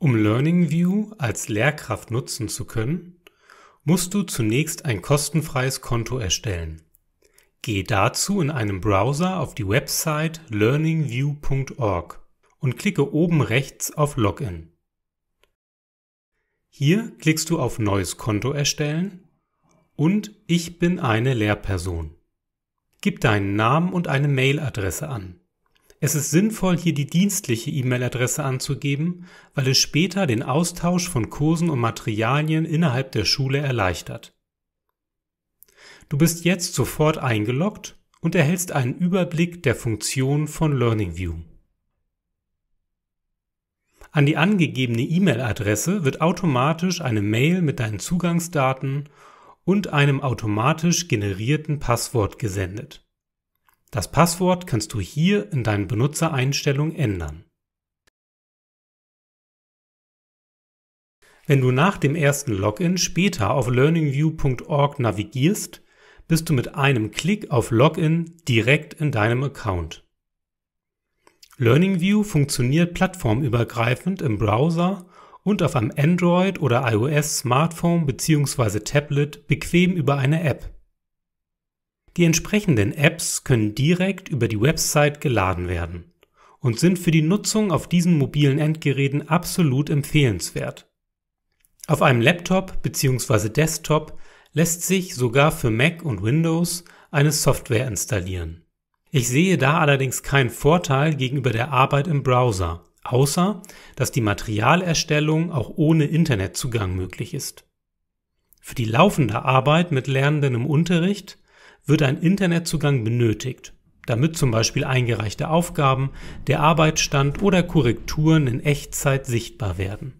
Um LearningView als Lehrkraft nutzen zu können, musst du zunächst ein kostenfreies Konto erstellen. Geh dazu in einem Browser auf die Website learningview.org und klicke oben rechts auf Login. Hier klickst du auf Neues Konto erstellen und Ich bin eine Lehrperson. Gib deinen Namen und eine Mailadresse an. Es ist sinnvoll, hier die dienstliche E-Mail-Adresse anzugeben, weil es später den Austausch von Kursen und Materialien innerhalb der Schule erleichtert. Du bist jetzt sofort eingeloggt und erhältst einen Überblick der Funktionen von LearningView. An die angegebene E-Mail-Adresse wird automatisch eine Mail mit deinen Zugangsdaten und einem automatisch generierten Passwort gesendet. Das Passwort kannst du hier in deinen Benutzereinstellungen ändern. Wenn du nach dem ersten Login später auf learningview.org navigierst, bist du mit einem Klick auf Login direkt in deinem Account. LearningView funktioniert plattformübergreifend im Browser und auf einem Android- oder iOS-Smartphone bzw. Tablet bequem über eine App. Die entsprechenden Apps können direkt über die Website geladen werden und sind für die Nutzung auf diesen mobilen Endgeräten absolut empfehlenswert. Auf einem Laptop bzw. Desktop lässt sich sogar für Mac und Windows eine Software installieren. Ich sehe da allerdings keinen Vorteil gegenüber der Arbeit im Browser, außer dass die Materialerstellung auch ohne Internetzugang möglich ist. Für die laufende Arbeit mit Lernenden im Unterricht wird ein Internetzugang benötigt, damit zum Beispiel eingereichte Aufgaben, der Arbeitsstand oder Korrekturen in Echtzeit sichtbar werden